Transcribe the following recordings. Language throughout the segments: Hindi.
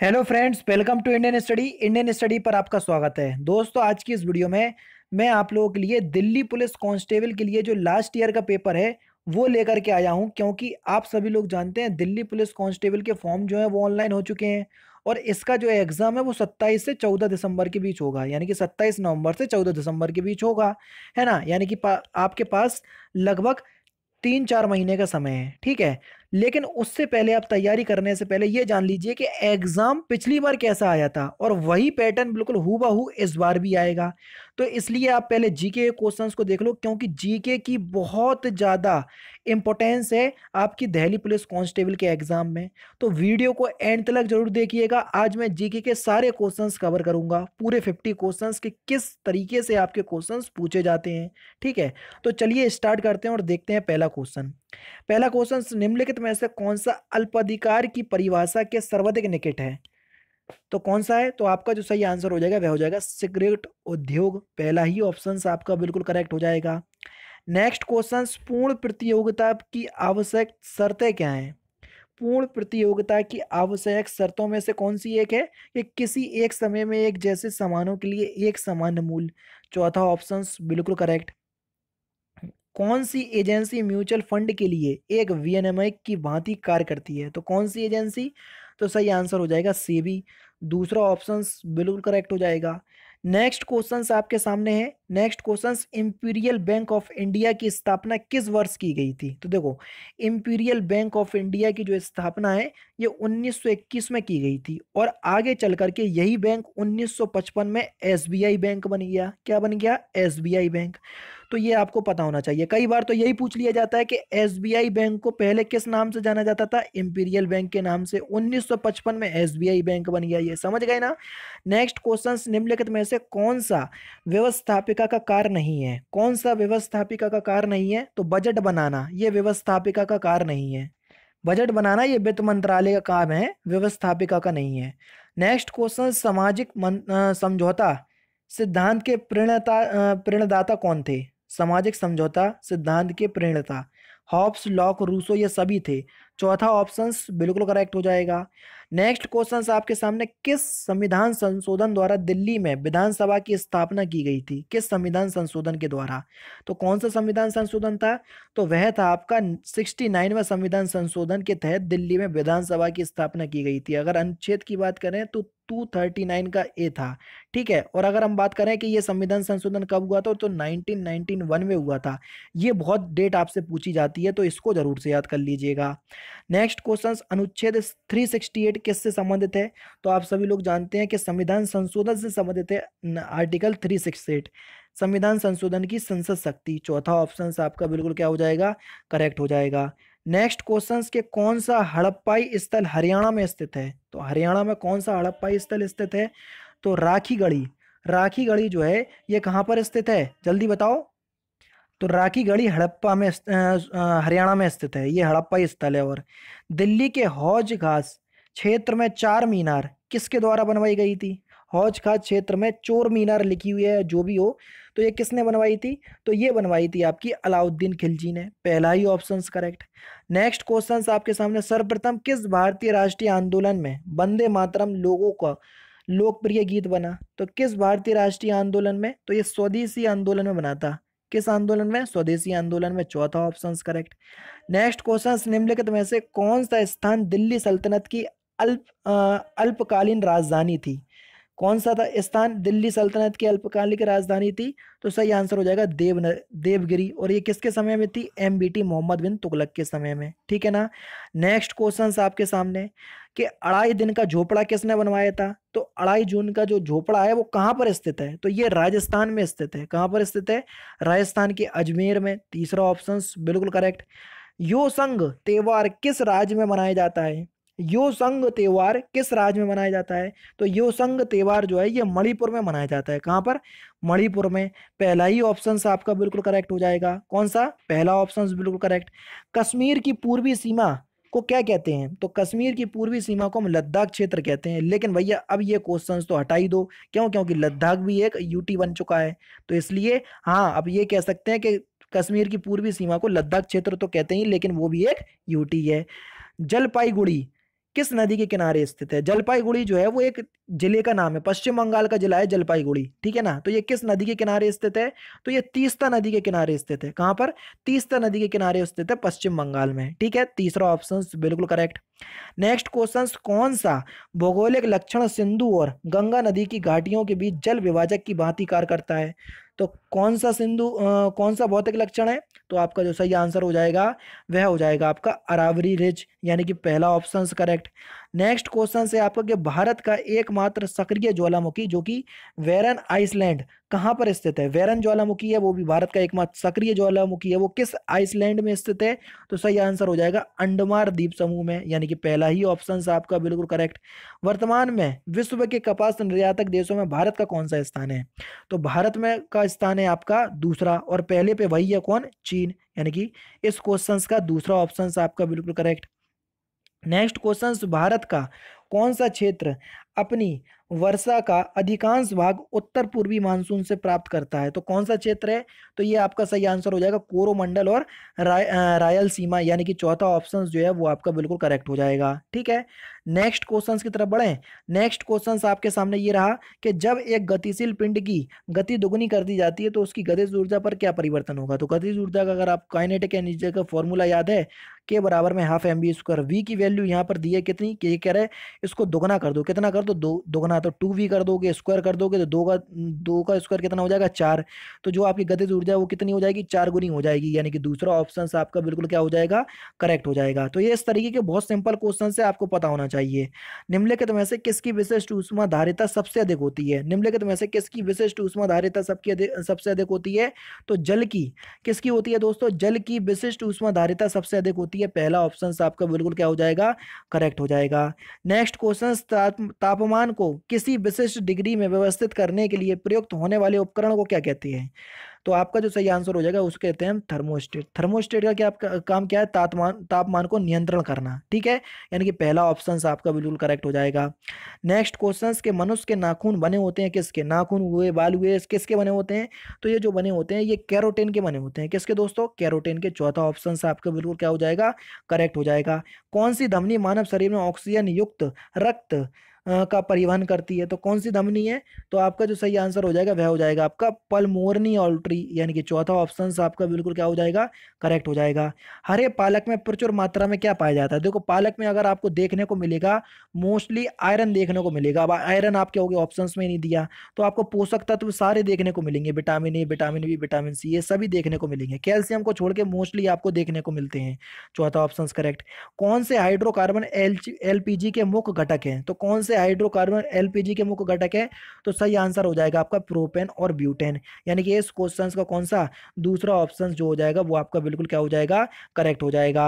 hello friends welcome to Indian study Indian study पर आपका स्वागत है दोस्तों आज की इस वीडियो में मैं आप लोगों के लिए दिल्ली पुलिस कांस्टेबल के लिए जो लास्ट ईयर का पेपर है वो लेकर के आया हूं क्योंकि आप सभी लोग जानते हैं दिल्ली पुलिस कांस्टेबल के फॉर्म जो है वो ऑनलाइन हो चुके हैं और इसका जो एग्ज़ाम है वो 27 से 14 दिसंबर के बीच होगा यानी कि 27 नवंबर से 14 दिसंबर के बीच होगा है ना यानी कि पा, आपके पास लगभग तीन चार महीने का समय है ठीक है लेकिन उससे पहले आप तैयारी करने से पहले ये जान लीजिए कि एग्ज़ाम पिछली बार कैसा आया था और वही पैटर्न बिल्कुल हु हु इस बार भी आएगा तो इसलिए आप पहले जीके क्वेश्चंस को देख लो क्योंकि जीके की बहुत ज़्यादा इंपॉर्टेंस है आपकी दहली पुलिस कांस्टेबल के एग्जाम में तो वीडियो को एंड तक जरूर देखिएगा आज मैं जीके के सारे क्वेश्चंस कवर करूंगा पूरे फिफ्टी क्वेश्चंस के किस तरीके से आपके क्वेश्चंस पूछे जाते हैं ठीक है तो चलिए स्टार्ट करते हैं और देखते हैं पहला क्वेश्चन पहला क्वेश्चन निम्नलिखित में से कौन सा अल्पाधिकार की परिभाषा के सर्वाधिक निकट है तो कौन सा है तो आपका जो सही आंसर हो जाएगा वह हो जाएगा सिगरेट उद्योग पहला ही ऑप्शन आपका बिल्कुल करेक्ट हो जाएगा नेक्स्ट क्वेश्चन पूर्ण प्रतियोगिता की आवश्यक शर्तें क्या हैं पूर्ण प्रतियोगिता की आवश्यक शर्तों में से कौन सी एक है कि किसी एक समय में एक जैसे सामानों के लिए एक समान मूल्य चौथा ऑप्शन बिल्कुल करेक्ट कौन सी एजेंसी म्यूचुअल फंड के लिए एक वी की भांति कार्य करती है तो कौन सी एजेंसी तो सही आंसर हो जाएगा सेबी दूसरा ऑप्शन बिल्कुल करेक्ट हो जाएगा नेक्स्ट क्वेश्चन आपके सामने है next question imperial bank of India की स्थापना किस वर्ष की गई थी तो देखो इंपीरियल बैंक ऑफ इंडिया की जो स्थापना है ये 1921 में की गई थी और आगे चल करके यही बैंक 1955 में एसबीआई बैंक बन गया क्या बन गया एसबीआई बैंक तो ये आपको पता होना चाहिए कई बार तो यही पूछ लिया जाता है कि एस बैंक को पहले किस नाम से जाना जाता था इंपीरियल बैंक के नाम से 1955 में एस बैंक बन गया ये समझ गए ना नेक्स्ट क्वेश्चन निम्नलिखित में से कौन सा व्यवस्थापिका का कार्य नहीं है कौन सा व्यवस्थापिका का कार्य नहीं है तो बजट बनाना ये व्यवस्थापिका का कार्य नहीं है बजट बनाना ये वित्त मंत्रालय का काम है व्यवस्थापिका का नहीं है नेक्स्ट क्वेश्चन सामाजिक समझौता सिद्धांत के प्रणता प्रणदाता कौन थे सामाजिक समझौता सिद्धांत के प्रेरणता हॉब्स लॉक रूसो ये सभी थे चौथा ऑप्शन बिल्कुल करेक्ट हो जाएगा नेक्स्ट क्वेश्चन आपके सामने किस संविधान संशोधन द्वारा दिल्ली में विधानसभा की स्थापना की गई थी किस संविधान संशोधन के द्वारा तो कौन सा संविधान संशोधन था तो वह था आपका सिक्सटी नाइनवा संविधान संशोधन के तहत दिल्ली में विधानसभा की स्थापना की गई थी अगर अनुच्छेद की बात करें तो टू थर्टी नाइन का ए था ठीक है और अगर हम बात करें कि यह संविधान संशोधन कब हुआ था तो नाइनटीन नाइनटीन वन में हुआ था यह बहुत डेट आपसे पूछी जाती है तो इसको जरूर से याद कर लीजिएगा नेक्स्ट क्वेश्चन अनुच्छेद थ्री सिक्सटी एट किस से संबंधित है तो आप सभी लोग जानते हैं कि संविधान संशोधन से संबंधित है आर्टिकल थ्री सिक्स एट संविधान संशोधन की संसद शक्ति चौथा ऑप्शन आपका बिल्कुल क्या हो जाएगा करेक्ट हो जाएगा नेक्स्ट क्वेश्चन के कौन सा हड़प्पाई स्थल हरियाणा में स्थित है तो हरियाणा में कौन सा हड़प्पाई स्थल स्थित है तो राखी गढ़ी राखी गढ़ी जो है ये कहाँ पर स्थित है जल्दी बताओ तो राखी गढ़ी हड़प्पा में हरियाणा में स्थित है ये हड़प्पा स्थल है और दिल्ली के हौज घास क्षेत्र में चार मीनार किसके द्वारा बनवाई गई थी हौज खास क्षेत्र में चोर मीनार लिखी हुई है जो भी हो तो ये किसने बनवाई थी तो ये बनवाई थी आपकी अलाउद्दीन खिलजी ने पहला ही ऑप्शन करेक्ट नेक्स्ट क्वेश्चन आपके सामने सर्वप्रथम किस भारतीय राष्ट्रीय आंदोलन में वंदे मातरम लोगों का लोकप्रिय गीत बना तो किस भारतीय राष्ट्रीय आंदोलन में तो ये स्वदेशी आंदोलन में बना था किस आंदोलन में स्वदेशी आंदोलन में चौथा ऑप्शन करेक्ट नेक्स्ट क्वेश्चन निम्नलिखित में से कौन सा स्थान दिल्ली सल्तनत की अल्प अल्पकालीन राजधानी थी कौन सा था स्थान दिल्ली सल्तनत की अल्पकालिक राजधानी थी तो सही आंसर हो जाएगा देव देवगिरी और ये किसके समय में थी M B T Mohammad bin Tughlaq के समय में ठीक है ना नेक्स्ट क्वेश्चन आपके सामने कि अढ़ाई दिन का झोपड़ा किसने बनवाया था तो अढ़ाई जून का जो झोपड़ा है वो कहाँ पर स्थित है तो ये राजस्थान में स्थित है कहाँ पर स्थित है राजस्थान के अजमेर में तीसरा ऑप्शन बिल्कुल करेक्ट यो संघ त्यौहार किस राज्य में मनाया जाता है यो संग त्यौहार किस राज्य में मनाया जाता है तो यो संग त्यौहार जो है ये मणिपुर में मनाया जाता है कहाँ पर मणिपुर में पहला ही ऑप्शन आपका बिल्कुल करेक्ट हो जाएगा कौन सा पहला ऑप्शन बिल्कुल करेक्ट कश्मीर की पूर्वी सीमा को क्या कहते हैं तो कश्मीर की पूर्वी सीमा को हम लद्दाख क्षेत्र कहते हैं लेकिन भैया अब ये क्वेश्चंस तो हटा ही दो क्यों क्योंकि लद्दाख भी एक यूटी बन चुका है तो इसलिए हाँ अब ये कह सकते हैं कि कश्मीर की पूर्वी सीमा को लद्दाख क्षेत्र तो कहते हैं लेकिन वो भी एक यूटी है जलपाईगुड़ी किस नदी के किनारे स्थित है जलपाईगुड़ी जो है वो एक जिले का नाम है पश्चिम बंगाल का जिला है जलपाईगुड़ी ठीक है ना तो ये किस नदी के किनारे स्थित है तो ये तीस्ता नदी के किनारे स्थित है कहां पर तीस्ता नदी के किनारे स्थित है पश्चिम बंगाल में ठीक है तीसरा ऑप्शन बिल्कुल करेक्ट नेक्स्ट क्वेश्चन कौन सा भौगोलिक लक्षण सिंधु और गंगा नदी की घाटियों के बीच जल विभाजक की भांति कार्य करता है तो कौन सा सिंधु कौन सा भौतिक लक्षण है तो आपका जो सही आंसर हो जाएगा वह हो जाएगा आपका अरावरी रिज यानी कि पहला ऑप्शन करेक्ट नेक्स्ट क्वेश्चन है आपका कि भारत का एकमात्र सक्रिय ज्वालामुखी जो कि वेरन आइसलैंड कहाँ पर स्थित है वेरन ज्वालामुखी है वो भी भारत का एकमात्र सक्रिय ज्वालामुखी है वो किस आइसलैंड में स्थित है तो सही आंसर हो जाएगा अंडमान द्वीप समूह में यानी कि पहला ही ऑप्शन है आपका बिल्कुल करेक्ट वर्तमान में विश्व के कपास निर्यातक देशों में भारत का कौन सा स्थान है तो भारत में का स्थान है आपका दूसरा और पहले पे वही है कौन चीन यानी कि इस क्वेश्चन का दूसरा ऑप्शन आपका बिल्कुल करेक्ट नेक्स्ट क्वेश्चन भारत का कौन सा क्षेत्र अपनी वर्षा का अधिकांश भाग उत्तर पूर्वी मानसून से प्राप्त करता है तो कौन सा क्षेत्र है तो ये आपका सही आंसर हो जाएगा कोरोमंडल और राय रायल सीमा यानी कि चौथा ऑप्शन जो है वो आपका बिल्कुल करेक्ट हो जाएगा ठीक है नेक्स्ट क्वेश्चंस की तरफ बढ़ें नेक्स्ट क्वेश्चंस आपके सामने ये रहा कि जब एक गतिशील पिंड की गति दुगुनी कर दी जाती है तो उसकी गतिज ऊर्जा पर क्या परिवर्तन होगा तो गतिज ऊर्जा का अगर आप काइनेटिक एनर्जी का फॉर्मूला याद है के बराबर में half M B square V की वैल्यू यहाँ पर दी है कितनी कह रहे इसको दोगुना कर दो कितना कर दो दोगुना करना है तो टू वी कर दोगे स्क्वायर कर दोगे तो दो का दो का स्क्वायर कितना हो जाएगा चार तो जो आपकी गतिज ऊर्जा वो कितनी हो जाएगी चार गुनी हो जाएगी यानी कि दूसरा ऑप्शन आपका बिल्कुल क्या हो जाएगा करेक्ट हो जाएगा तो ये इस तरीके के बहुत सिंपल क्वेश्चन से आपको पता होना चाहिए निम्नलिखित में से किसकी विशिष्ट ऊष्मा धारिता सबसे अधिक होती है निम्नलिखित में से किसकी विशिष्ट ऊष्मा धारिता सबकी सबसे अधिक होती है तो जल की किसकी होती है दोस्तों जल की विशिष्ट ऊष्मा धारिता सबसे अधिक होती है पहला ऑप्शन आपका बिल्कुल क्या हो जाएगा करेक्ट हो जाएगा नेक्स्ट क्वेश्चन तापमान को किसी विशिष्ट डिग्री में व्यवस्थित करने के लिए प्रयुक्त होने वाले उपकरण को क्या कहते हैं तो आपका जो सही आंसर हो जाएगा उसको कहते हैं थर्मोस्टेट थर्मोस्टेट का क्या आपका काम क्या है तापमान तापमान को नियंत्रण करना ठीक है यानी कि पहला ऑप्शन आपका बिल्कुल करेक्ट हो जाएगा नेक्स्ट क्वेश्चन के मनुष्य के नाखून बने होते हैं किसके नाखून हुए बाल हुए किसके बने होते हैं तो ये जो बने होते हैं ये कैरोटेन के बने होते हैं किसके दोस्तों कैरोटेन के चौथा ऑप्शन आपका बिल्कुल क्या हो जाएगा करेक्ट हो जाएगा कौन सी धमनी मानव शरीर में ऑक्सीजन युक्त रक्त का परिवहन करती है तो कौन सी धमनी है तो आपका जो सही आंसर हो जाएगा वह हो जाएगा आपका पलमोरनी ऑल्ट्री यानी कि चौथा ऑप्शन आपका बिल्कुल क्या हो जाएगा करेक्ट हो जाएगा हरे पालक में प्रचुर मात्रा में क्या पाया जाता है देखो पालक में अगर आपको देखने को मिलेगा मोस्टली आयरन देखने को मिलेगा अब आयरन आपके हो गए ऑप्शन में नहीं दिया तो आपको पोषक तत्व सारे देखने को मिलेंगे vitamin A vitamin B vitamin C ये सभी देखने को मिलेंगे कैल्शियम को छोड़ के मोस्टली आपको देखने को मिलते हैं चौथा ऑप्शन करेक्ट कौन से हाइड्रोकार्बन एल एलपीजी के मुख्य घटक हैं तो कौन से हाइड्रोकार्बन एलपीजी के मुख्य घटक है तो सही आंसर हो जाएगा आपका प्रोपेन और ब्यूटेन यानी कि इस क्वेश्चन का कौन सा दूसरा ऑप्शन जो हो जाएगा वो आपका बिल्कुल क्या हो जाएगा करेक्ट हो जाएगा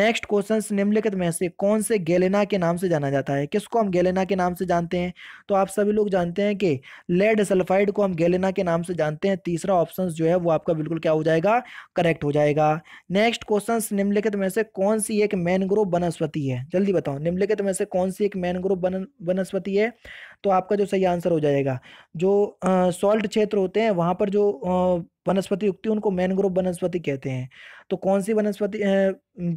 नेक्स्ट क्वेश्चन निम्नलिखित में से कौन से गेलेना के नाम से जाना जाता है किसको हम गेलेना के नाम से जानते हैं तो आप सभी लोग जानते हैं कि लेड सल्फाइड को हम गेलेना के नाम से जानते हैं तीसरा ऑप्शन जो है वो आपका बिल्कुल क्या हो जाएगा करेक्ट हो जाएगा नेक्स्ट क्वेश्चन निम्नलिखित में से कौन सी एक मैनग्रोव वनस्पति है जल्दी बताओ निम्नलिखित में से कौन सी एक मैनग्रोव वनस्पति है तो आपका जो सही आंसर हो जाएगा जो सॉल्ट क्षेत्र होते हैं वहाँ पर जो वनस्पति उगती है उनको मैनग्रोव वनस्पति कहते हैं तो कौन सी वनस्पति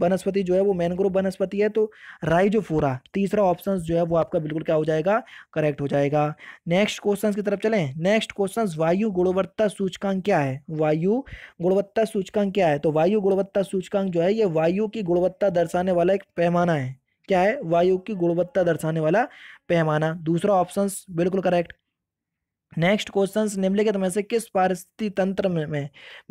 वनस्पति जो है वो मैनग्रोव वनस्पति है तो राइजोफोरा तीसरा ऑप्शन जो है वो आपका बिल्कुल क्या हो जाएगा करेक्ट हो जाएगा नेक्स्ट क्वेश्चन की तरफ चलें नेक्स्ट क्वेश्चन वायु गुणवत्ता सूचकांक क्या है वायु गुणवत्ता सूचकांक क्या है तो वायु गुणवत्ता सूचकांक जो है ये वायु की गुणवत्ता दर्शाने वाला एक पैमाना है क्या है वायु की गुणवत्ता दर्शाने वाला पैमाना दूसरा ऑप्शन बिल्कुल करेक्ट नेक्स्ट क्वेश्चन निम्नलिखित में से किस पारिस्थिति तंत्र में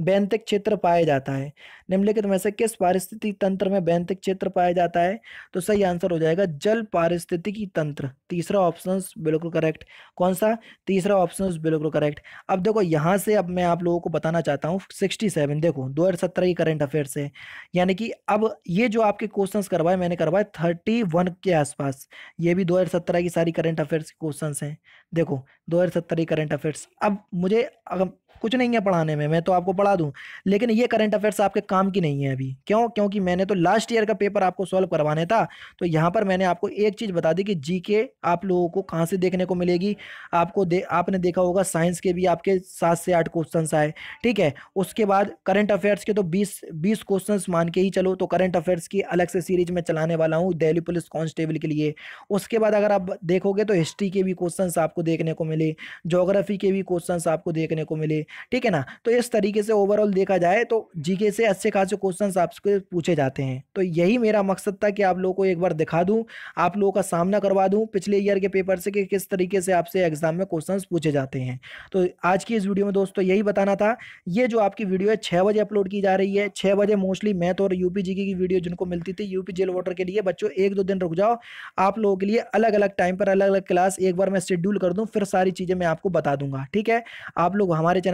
बैंतिक क्षेत्र पाया जाता है निम्नलिखित में से किस पारिस्थिति तंत्र में बैंतिक क्षेत्र पाया जाता है तो सही आंसर हो जाएगा जल पारिस्थितिकी तंत्र तीसरा ऑप्शन बिल्कुल करेक्ट कौन सा तीसरा ऑप्शन बिल्कुल करेक्ट अब देखो यहाँ से अब मैं आप लोगों को बताना चाहता हूँ सिक्सटी सेवन देखो दो हज़ार सत्रह की करंट अफेयर से यानी कि अब ये जो आपके क्वेश्चन करवाए मैंने करवाए थर्टी वन के आसपास ये भी दो हज़ार सत्रह की सारी करंट अफेयर्स के क्वेश्चन हैं देखो दो हज़ार सत्तर ही करंट अफेयर्स अब मुझे अगर कुछ नहीं है पढ़ाने में मैं तो आपको पढ़ा दूँ लेकिन ये करंट अफेयर्स आपके काम की नहीं है अभी क्यों क्योंकि मैंने तो लास्ट ईयर का पेपर आपको सॉल्व करवाने था तो यहाँ पर मैंने आपको एक चीज़ बता दी कि जी के आप लोगों को कहाँ से देखने को मिलेगी आपको दे आपने देखा होगा साइंस के भी आपके सात से आठ क्वेश्चन आए ठीक है उसके बाद करंट अफेयर्स के तो बीस बीस क्वेश्चन मान के ही चलो तो करंट अफेयर्स की अलग से सीरीज में चलाने वाला हूँ दिल्ली पुलिस कॉन्स्टेबल के लिए उसके बाद अगर आप देखोगे तो हिस्ट्री के भी क्वेश्चन आपको देखने को मिले जोग्राफी के भी क्वेश्चन आपको देखने को मिले ठीक है ना तो इस तरीके से ओवरऑल देखा जाए तो जीके से अच्छे खासे क्वेश्चन आपसे पूछे जाते हैं तो यही मेरा मकसद था कि आप लोगों को एक बार दिखा दूँ आप लोगों का सामना करवा दूँ पिछले ईयर के पेपर से कि किस तरीके से आपसे एग्जाम में क्वेश्चन पूछे जाते हैं तो आज की इस वीडियो में दोस्तों यही बताना था ये जो आपकी वीडियो है छः बजे अपलोड की जा रही है छः बजे मोस्टली मैथ और यूपी जीके की वीडियो जिनको मिलती थी यूपी जेल वाटर के लिए बच्चों एक दो दिन रुक जाओ आप लोगों के लिए अलग अलग टाइम पर अलग अलग क्लास एक बार मैं शेड्यूल कर दूँ फिर सारी चीज़ें मैं आपको बता दूंगा ठीक है आप लोग हमारे चैनल